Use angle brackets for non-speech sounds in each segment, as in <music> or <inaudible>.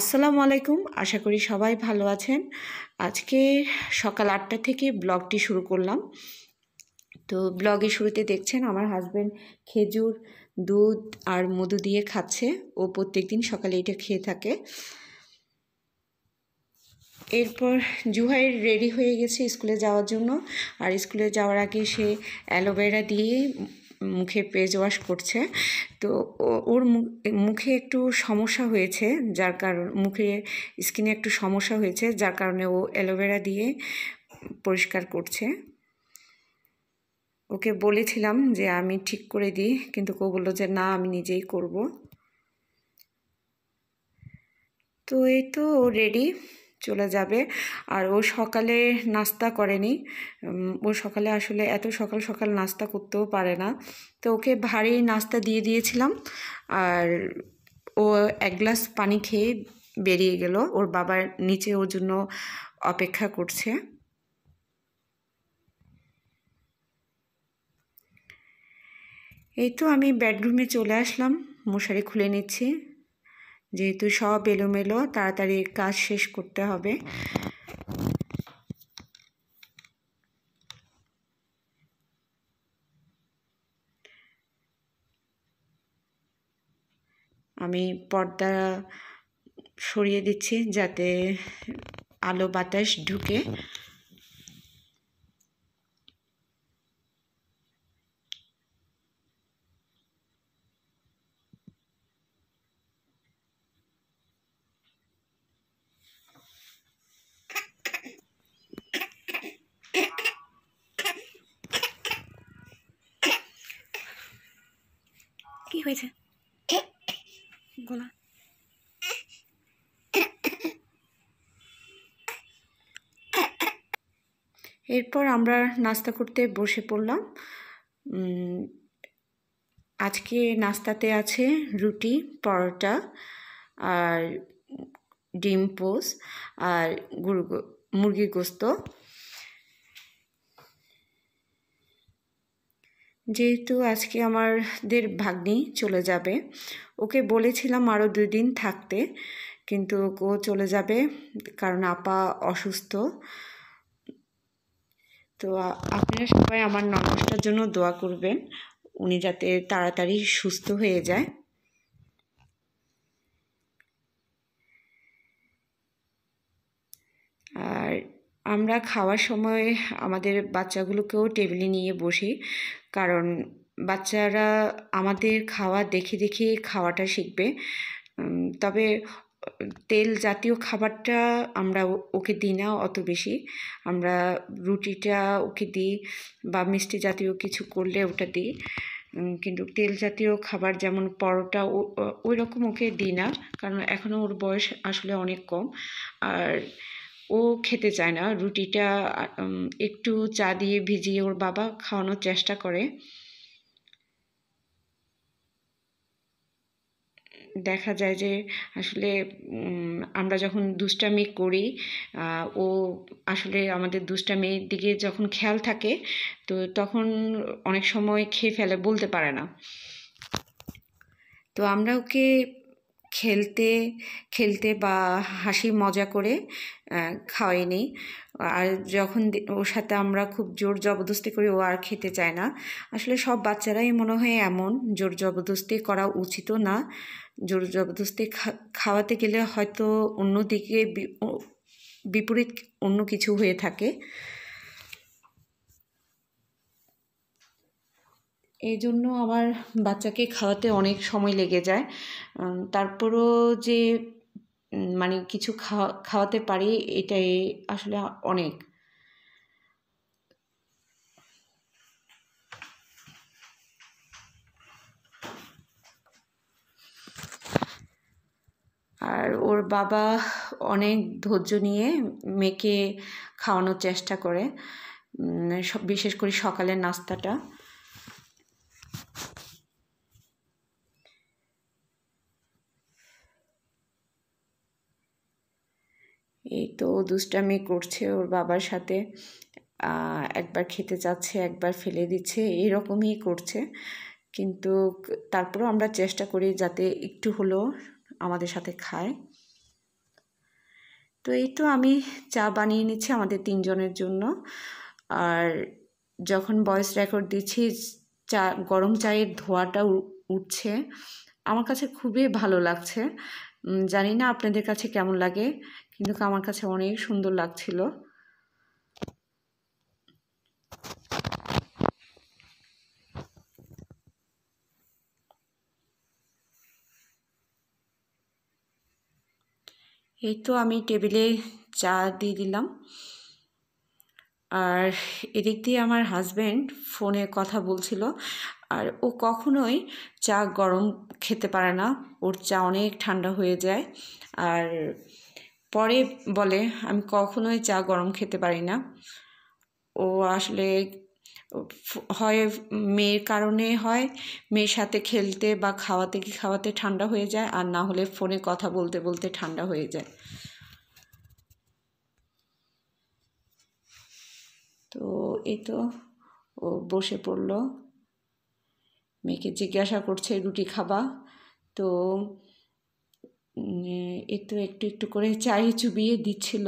আসসালামু আলাইকুম আশা করি সবাই ভালো আছেন আজকে সকাল আটটা থেকে ব্লগটি শুরু করলাম তো ব্লগে শুরুতে দেখছেন আমার হাজব্যান্ড খেজুর দুধ আর মধু দিয়ে খাচ্ছে ও প্রত্যেক দিন সকালে এটা খেয়ে থাকে এরপর জুহাই রেডি হয়ে গেছে স্কুলে যাওয়ার জন্য আর স্কুলে যাওয়ার আগে সে অ্যালোভেরা দিয়ে মুখে পেজ ওয়াশ করছে তো ওর মুখে একটু সমস্যা হয়েছে যার কারণ মুখে স্কিনে একটু সমস্যা হয়েছে যার কারণে ও অ্যালোভেরা দিয়ে পরিষ্কার করছে ওকে বলেছিলাম যে আমি ঠিক করে দিই কিন্তু কেউ বললো যে না আমি নিজেই করব তো এই তো রেডি চলে যাবে আর ও সকালে নাস্তা করেনি ও সকালে আসলে এত সকাল সকাল নাস্তা করতেও পারে না তো ওকে ভারী নাস্তা দিয়ে দিয়েছিলাম আর ও এক গ্লাস পানি খেয়ে বেরিয়ে গেল ওর বাবার নিচে ওর জন্য অপেক্ষা করছে এই তো আমি বেডরুমে চলে আসলাম মশারি খুলে নিচ্ছি যেহেতু সব এলোমেলো তাড়াতাড়ি কাজ শেষ করতে হবে আমি পর্দা সরিয়ে দিচ্ছি যাতে আলো বাতাস ঢুকে কি হয়েছে এরপর আমরা নাস্তা করতে বসে পড়লাম আজকে নাস্তাতে আছে রুটি পরোটা আর ডিম পোস আর গুরু মুরগির গোস্ত যেহেতু আজকে আমাদের ভাগ্নি চলে যাবে ওকে বলেছিলাম আরও দুই দিন থাকতে কিন্তু ও চলে যাবে কারণ আপা অসুস্থ তো আপনারা সবাই আমার নমস্কার জন্য দোয়া করবেন উনি যাতে তাড়াতাড়ি সুস্থ হয়ে যায় আমরা খাওয়ার সময় আমাদের বাচ্চাগুলোকেও টেবিলে নিয়ে বসি কারণ বাচ্চারা আমাদের খাওয়া দেখে দেখে খাওয়াটা শিখবে তবে তেল জাতীয় খাবারটা আমরা ওকে দিই না অত বেশি আমরা রুটিটা ওকে দিই বা মিষ্টি জাতীয় কিছু করলে ওটা দিই কিন্তু তেল জাতীয় খাবার যেমন পরোটা ওই রকম ওকে দিই না কারণ এখনও ওর বয়স আসলে অনেক কম আর ও খেতে চায় না রুটিটা একটু চা দিয়ে ভিজিয়ে ওর বাবা খাওয়ানোর চেষ্টা করে দেখা যায় যে আসলে আমরা যখন দুষ্টামি করি ও আসলে আমাদের দুষ্টামির দিকে যখন খেয়াল থাকে তো তখন অনেক সময় খেয়ে ফেলে বলতে পারে না তো আমরা ওকে খেলতে খেলতে বা হাসি মজা করে খাওয়াইনি আর যখন ওর সাথে আমরা খুব জোর জবরদস্তি করি ও আর খেতে চায় না আসলে সব বাচ্চারাই মনে হয় এমন জোর জবরদস্তি করা উচিতও না জোর জবরদস্তি খাওয়াতে গেলে হয়তো অন্যদিকে বিপরীত অন্য কিছু হয়ে থাকে এই জন্য আমার বাচ্চাকে খাওয়াতে অনেক সময় লেগে যায় তারপরও যে মানে কিছু খাওয়া খাওয়াতে পারি এটাই আসলে অনেক আর ওর বাবা অনেক ধৈর্য নিয়ে মেয়েকে খাওয়ানোর চেষ্টা করে বিশেষ করে সকালের নাস্তাটা এই তো দুষ্টামি করছে ওর বাবার সাথে একবার খেতে চাচ্ছে একবার ফেলে দিচ্ছে এরকমই করছে কিন্তু তারপরেও আমরা চেষ্টা করি যাতে একটু হলেও আমাদের সাথে খায় তো এই তো আমি চা বানিয়ে নিচ্ছি আমাদের তিনজনের জন্য আর যখন বয়েস রেকর্ড দিচ্ছি চা গরম চায়ের ধোঁয়াটা উঠছে আমার কাছে খুবই ভালো লাগছে জানি না আপনাদের কাছে কেমন লাগে কিন্তু আমার কাছে অনেক সুন্দর লাগছিল এই তো আমি টেবিলে চা দিয়ে দিলাম আর এদিক দিয়ে আমার হাজব্যান্ড ফোনে কথা বলছিল আর ও কখনোই চা গরম খেতে পারে না ওর চা অনেক ঠান্ডা হয়ে যায় আর পরে বলে আমি কখনোই চা গরম খেতে পারি না ও আসলে হয় মেয়ের কারণে হয় মেয়ের সাথে খেলতে বা খাওয়াতে কি খাওয়াতে ঠান্ডা হয়ে যায় আর না হলে ফোনে কথা বলতে বলতে ঠান্ডা হয়ে যায় তো এই তো ও বসে পড়ল মেয়েকে জিজ্ঞাসা করছে রুটি খাবা তো এ তো একটু একটু করে চায়ে চুবিয়ে দিচ্ছিল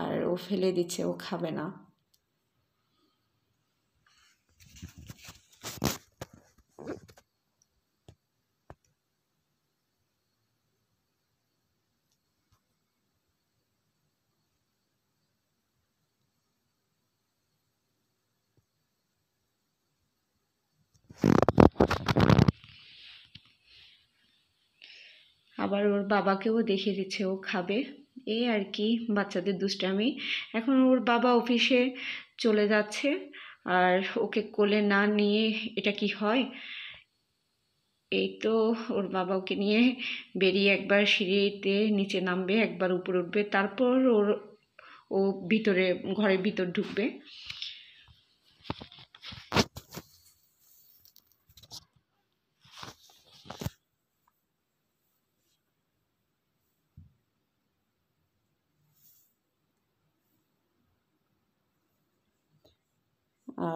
আর ও ফেলে দিচ্ছে ও খাবে না আবার ওর বাবাকেও দেখিয়ে দিচ্ছে ও খাবে এই আর কি বাচ্চাদের দুষ্টামি এখন ওর বাবা অফিসে চলে যাচ্ছে আর ওকে কোলে না নিয়ে এটা কি হয় এই তো ওর বাবা ওকে নিয়ে বেরিয়ে একবার সিঁড়িতে নিচে নামবে একবার উপরে উঠবে তারপর ওর ও ভিতরে ঘরের ভিতর ঢুকবে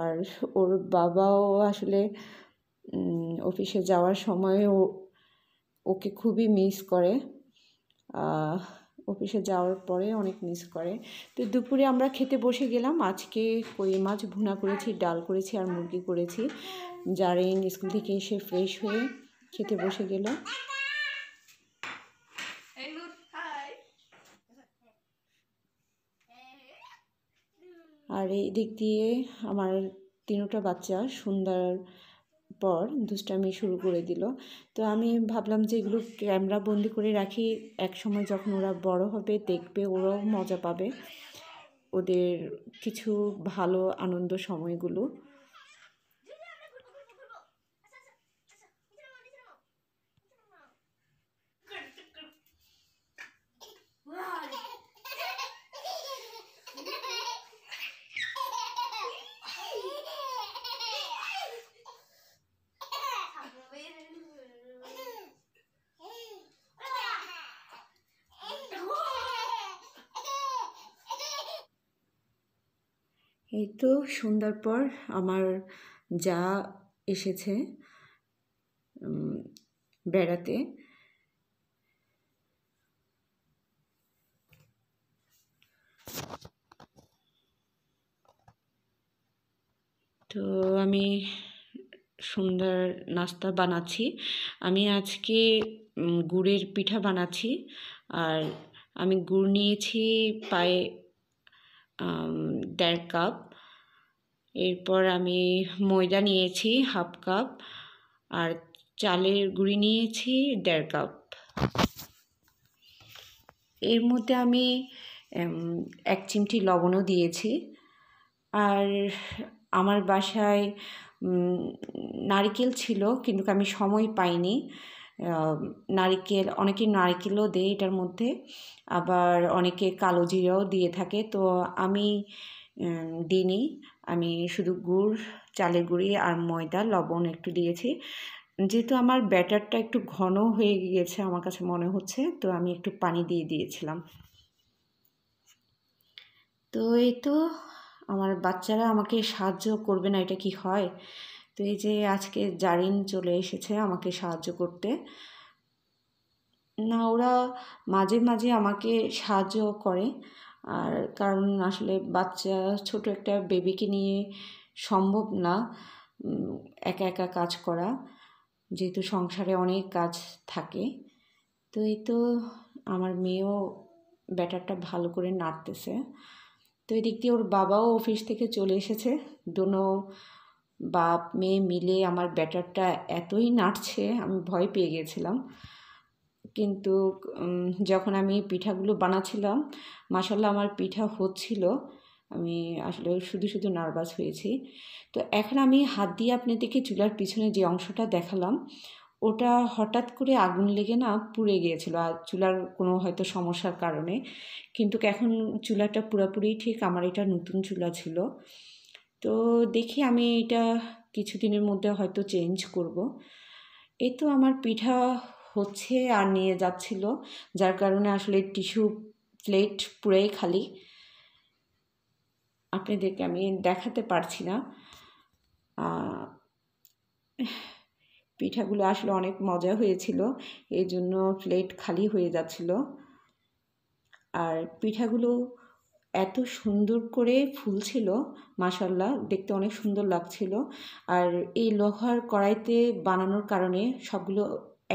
আর ওর বাবাও আসলে অফিসে যাওয়ার সময়ও ওকে খুবই মিস করে অফিসে যাওয়ার পরে অনেক মিস করে তো দুপুরে আমরা খেতে বসে গেলাম আজকে কই মাছ ভুনা করেছি ডাল করেছি আর মুরগি করেছি জারিন স্কুল থেকে এসে ফ্রেশ হয়ে খেতে বসে গেল আর এই দিক দিয়ে আমার তিনোটা বাচ্চা সুন্দর পর দুষ্টামি শুরু করে দিল তো আমি ভাবলাম যে এগুলো ক্যামেরা বন্দি করে রাখি এক সময় যখন ওরা বড় হবে দেখবে ওরাও মজা পাবে ওদের কিছু ভালো আনন্দ সময়গুলো এই তো সন্ধ্যার পর আমার যা এসেছে বেড়াতে তো আমি সুন্দর নাস্তা বানাচ্ছি আমি আজকে গুড়ের পিঠা বানাচ্ছি আর আমি গুড় নিয়েছি পায়ে দেড় কাপ এরপর আমি ময়দা নিয়েছি হাফ কাপ আর চালের গুঁড়ি নিয়েছি দেড় কাপ এর মধ্যে আমি এক চিমটি লবণও দিয়েছি আর আমার বাসায় নারিকেল ছিল কিন্তু আমি সময় পাইনি নারিকেল অনেকে নারিকেলও দেয় এটার মধ্যে আবার অনেকে কালো জিরাও দিয়ে থাকে তো আমি দিনই আমি শুধু গুড় চালের গুঁড়ি আর ময়দা লবণ একটু দিয়েছি যেহেতু আমার ব্যাটারটা একটু ঘন হয়ে গিয়েছে আমার কাছে মনে হচ্ছে তো আমি একটু পানি দিয়ে দিয়েছিলাম তো এই তো আমার বাচ্চারা আমাকে সাহায্য করবে না এটা কি হয় তো এই যে আজকে জারিন চলে এসেছে আমাকে সাহায্য করতে না ওরা মাঝে মাঝে আমাকে সাহায্য করে আর কারণ আসলে বাচ্চা ছোট একটা বেবিকে নিয়ে সম্ভব না একা একা কাজ করা যেহেতু সংসারে অনেক কাজ থাকে তো এই তো আমার মেয়েও ব্যাটারটা ভালো করে নাড়তেছে তো এদিক দিয়ে ওর বাবাও অফিস থেকে চলে এসেছে দোনো বাপ মেয়ে মিলে আমার ব্যাটারটা এতই নাড়ছে আমি ভয় পেয়ে গেছিলাম কিন্তু যখন আমি পিঠাগুলো বানাচ্ছিলাম মাসাল্লাহ আমার পিঠা হচ্ছিল আমি আসলে শুধু শুধু নার্ভাস হয়েছি তো এখন আমি হাত দিয়ে আপনাদেরকে চুলার পিছনে যে অংশটা দেখালাম ওটা হঠাৎ করে আগুন লেগে না পুড়ে গিয়েছিল আর চুলার কোনো হয়তো সমস্যার কারণে কিন্তু এখন চুলাটা পুরাপুরি ঠিক আমার এটা নতুন চুলা ছিল তো দেখি আমি এটা কিছুদিনের মধ্যে হয়তো চেঞ্জ করব এ তো আমার পিঠা হচ্ছে আর নিয়ে যাচ্ছিল যার কারণে আসলে টিস্যু প্লেট পুরেই খালি আপনাদেরকে আমি দেখাতে পারছি না পিঠাগুলো আসলে অনেক মজা হয়েছিল এই জন্য প্লেট খালি হয়ে যাচ্ছিল আর পিঠাগুলো এত সুন্দর করে ফুলছিল মাসাল্লাহ দেখতে অনেক সুন্দর লাগছিল আর এই লোহার কড়াইতে বানানোর কারণে সবগুলো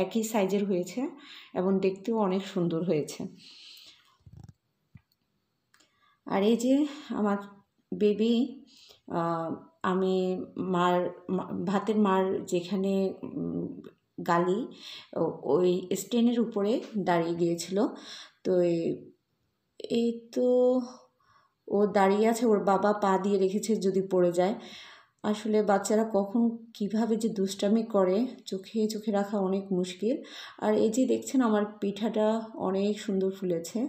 একই সাইজের হয়েছে এবং দেখতেও অনেক সুন্দর হয়েছে আর এই যে আমার বেবি আমি মার ভাতের মার যেখানে গালি ওই স্টেনের উপরে দাঁড়িয়ে গিয়েছিল তো এই তো ও দাঁড়িয়ে আছে ওর বাবা পা দিয়ে রেখেছে যদি পড়ে যায় আসলে বাচ্চারা কখন কিভাবে যে দুষ্টামি করে চোখে চোখে রাখা অনেক মুশকিল আর এই যে দেখছেন আমার পিঠাটা অনেক সুন্দর ফুলেছে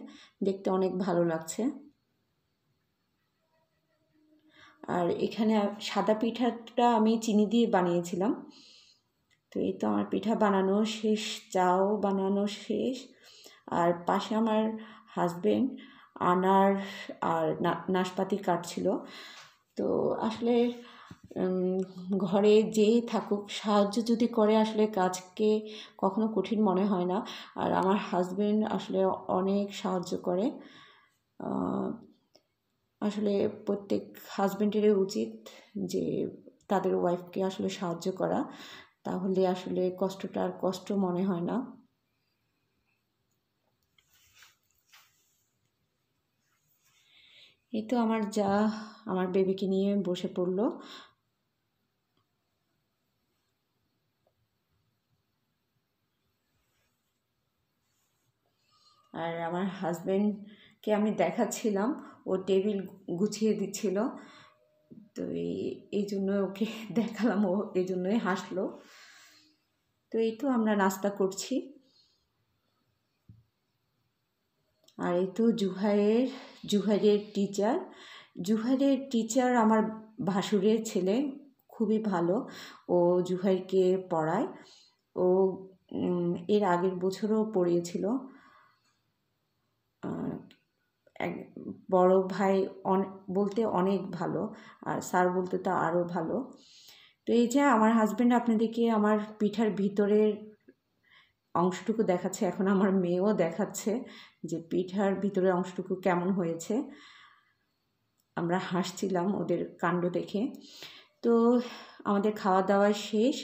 দেখতে অনেক ভালো লাগছে আর এখানে সাদা পিঠাটা আমি চিনি দিয়ে বানিয়েছিলাম তো এই তো আমার পিঠা বানানো শেষ চাও বানানো শেষ আর পাশে আমার হাজবেন্ড আনার আর নাশপাতি কাটছিল তো আসলে ঘরে যেই থাকুক সাহায্য যদি করে আসলে কাজকে কখনো কঠিন মনে হয় না আর আমার হাজব্যান্ড আসলে অনেক সাহায্য করে আসলে প্রত্যেক হাজব্যান্ডেরই উচিত যে তাদের ওয়াইফকে আসলে সাহায্য করা তাহলে আসলে কষ্টটা আর কষ্ট মনে হয় না এই তো আমার যা আমার বেবিকে নিয়ে বসে পড়লো আর আমার হাজব্যান্ডকে আমি দেখাচ্ছিলাম ও টেবিল গুছিয়ে দিচ্ছিল তো এই জন্য ওকে <laughs> দেখালাম ও এই জন্যই হাসলো তো এই তো আমরা নাস্তা করছি আর এই তো জুহাইয়ের জুহাইয়ের টিচার জুহাইয়ের টিচার আমার ভাসুরের ছেলে খুবই ভালো ও জুহাইকে পড়ায় ও এর আগের বছরও পড়িয়েছিল এক বড় ভাই অন বলতে অনেক ভালো আর স্যার বলতে তো আরও ভালো তো এই যে আমার হাজব্যান্ড আপনাদেরকে আমার পিঠার ভিতরের অংশটুকু দেখাচ্ছে এখন আমার মেয়েও দেখাচ্ছে যে পিঠার ভিতরে অংশটুকু কেমন হয়েছে আমরা হাসছিলাম ওদের কাণ্ড দেখে তো আমাদের খাওয়া দাওয়া শেষ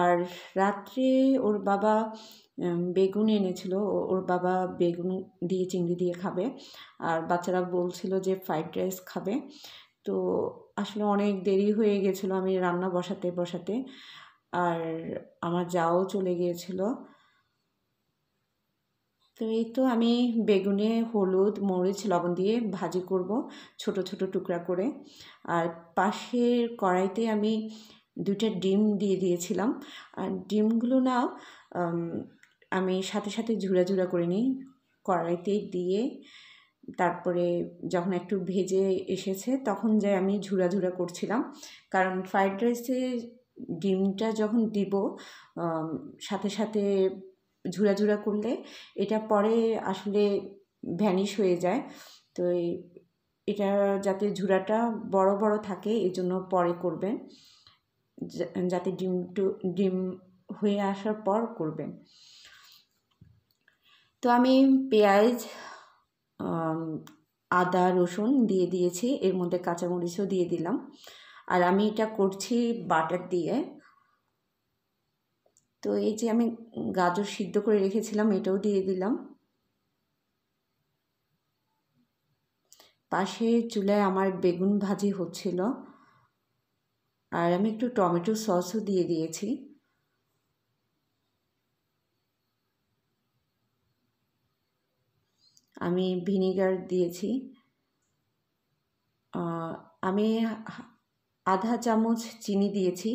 আর রাত্রে ওর বাবা বেগুন এনেছিল ওর বাবা বেগুন দিয়ে চিংড়ি দিয়ে খাবে আর বাচ্চারা বলছিল যে ফ্রাইড রাইস খাবে তো আসলে অনেক দেরি হয়ে গেছিল আমি রান্না বসাতে বসাতে আর আমার যাও চলে গিয়েছিল তো এই তো আমি বেগুনে হলুদ মরিচ লবণ দিয়ে ভাজি করব ছোট ছোট টুকরা করে আর পাশের কড়াইতে আমি দুইটা ডিম দিয়ে দিয়েছিলাম আর ডিমগুলো না আমি সাথে সাথে ঝুড়া ঝুড়া করে নিই কড়াইতে দিয়ে তারপরে যখন একটু ভেজে এসেছে তখন যাই আমি ঝুড়া ঝুড়া করছিলাম কারণ ফ্রাইড রাইসে ডিমটা যখন দিব সাথে সাথে ঝুড়া ঝুড়া করলে এটা পরে আসলে ভ্যানিশ হয়ে যায় তো এটা যাতে ঝুড়াটা বড় বড় থাকে এজন্য পরে করবেন যাতে ডিম টু ডিম হয়ে আসার পর করবেন তো আমি পেঁয়াজ আদা রসুন দিয়ে দিয়েছি এর মধ্যে কাঁচামরিচও দিয়ে দিলাম আর আমি এটা করছি বাটার দিয়ে তো এই যে আমি গাজর সিদ্ধ করে রেখেছিলাম এটাও দিয়ে দিলাম পাশে চুলায় আমার বেগুন ভাজি হচ্ছিল আর আমি একটু টমেটো সসও দিয়ে দিয়েছি আমি ভিনিগার দিয়েছি আমি আধা চামচ চিনি দিয়েছি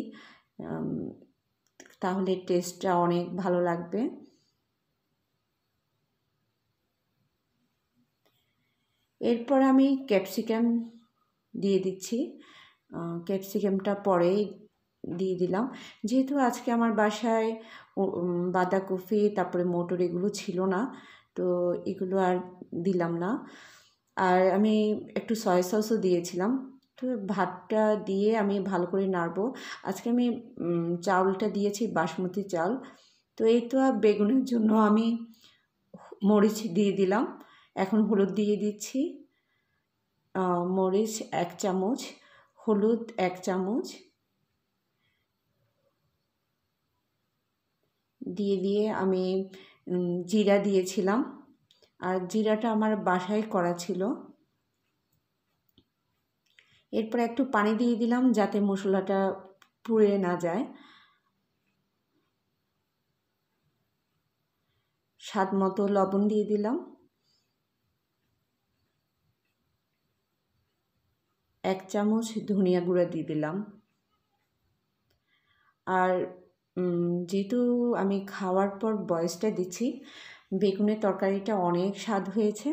তাহলে টেস্টটা অনেক ভালো লাগবে এরপর আমি ক্যাপসিকাম দিয়ে দিচ্ছি ক্যাপসিকামটা পরেই দিয়ে দিলাম যেহেতু আজকে আমার বাসায় বাঁধাকপি তারপরে মোটর এগুলো ছিল না তো এগুলো আর দিলাম না আর আমি একটু সয়া সসও দিয়েছিলাম তো ভাতটা দিয়ে আমি ভালো করে নাড়বো আজকে আমি চাউলটা দিয়েছি বাসমতি চাল তো এই তো বেগুনের জন্য আমি মরিচ দিয়ে দিলাম এখন হলুদ দিয়ে দিচ্ছি মরিচ এক চামচ হলুদ এক চামচ দিয়ে দিয়ে আমি জিরা দিয়েছিলাম আর জিরাটা আমার বাসায় করা ছিল এরপর একটু পানি দিয়ে দিলাম যাতে মশলাটা পুড়ে না যায় স্বাদ মতো লবণ দিয়ে দিলাম এক চামচ ধনিয়া গুঁড়া দিয়ে দিলাম আর যেহেতু আমি খাওয়ার পর বয়সটা দিচ্ছি বেগুনের তরকারিটা অনেক স্বাদ হয়েছে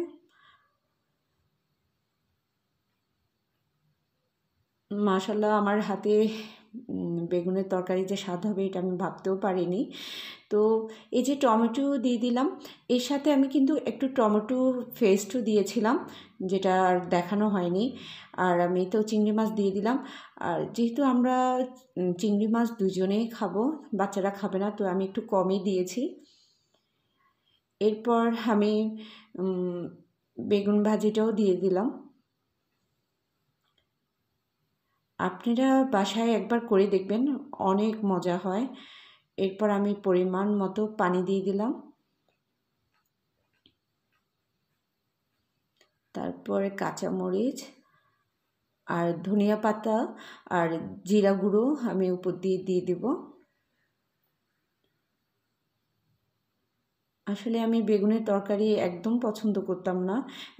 মাশাল্লাহ আমার হাতে বেগুনের তরকারি যে স্বাদ হবে এটা আমি ভাবতেও পারিনি তো এই যে টমেটো দিয়ে দিলাম এর সাথে আমি কিন্তু একটু টমেটো ফেস্টও দিয়েছিলাম যেটা আর দেখানো হয়নি আর আমি তো চিংড়ি মাছ দিয়ে দিলাম আর যেহেতু আমরা চিংড়ি মাছ দুজনেই খাবো বাচ্চারা খাবে না তো আমি একটু কমই দিয়েছি এরপর আমি বেগুন ভাজিটাও দিয়ে দিলাম আপনারা বাসায় একবার করে দেখবেন অনেক মজা হয় এরপর আমি পরিমাণ মতো পানি দিয়ে দিলাম তারপরে কাঁচামরিচ আর ধনিয়া পাতা আর জিরা গুঁড়ো আমি উপর দিয়ে দিয়ে দেব আসলে আমি বেগুনের তরকারি একদম পছন্দ করতাম না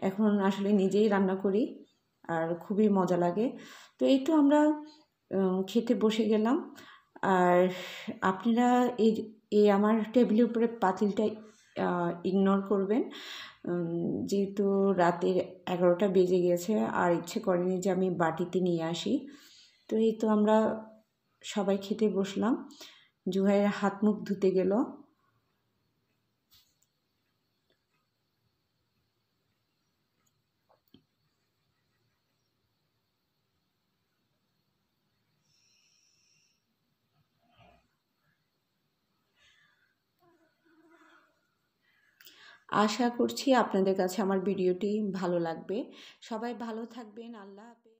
এখন আসলে নিজেই রান্না করি আর খুবই মজা লাগে তো এই তো আমরা খেতে বসে গেলাম আর আপনারা এই এই আমার টেবিলের উপরে পাতিলটা ইগনোর করবেন যেহেতু রাতের এগারোটা বেজে গেছে আর ইচ্ছে করেনি যে আমি বাটিতে নিয়ে আসি তো এই তো আমরা সবাই খেতে বসলাম জুহাইয়ের হাত মুখ ধুতে গেল আশা করছি আপনাদের কাছে আমার ভিডিওটি ভালো লাগবে সবাই ভালো থাকবেন আল্লাহ হাফেজ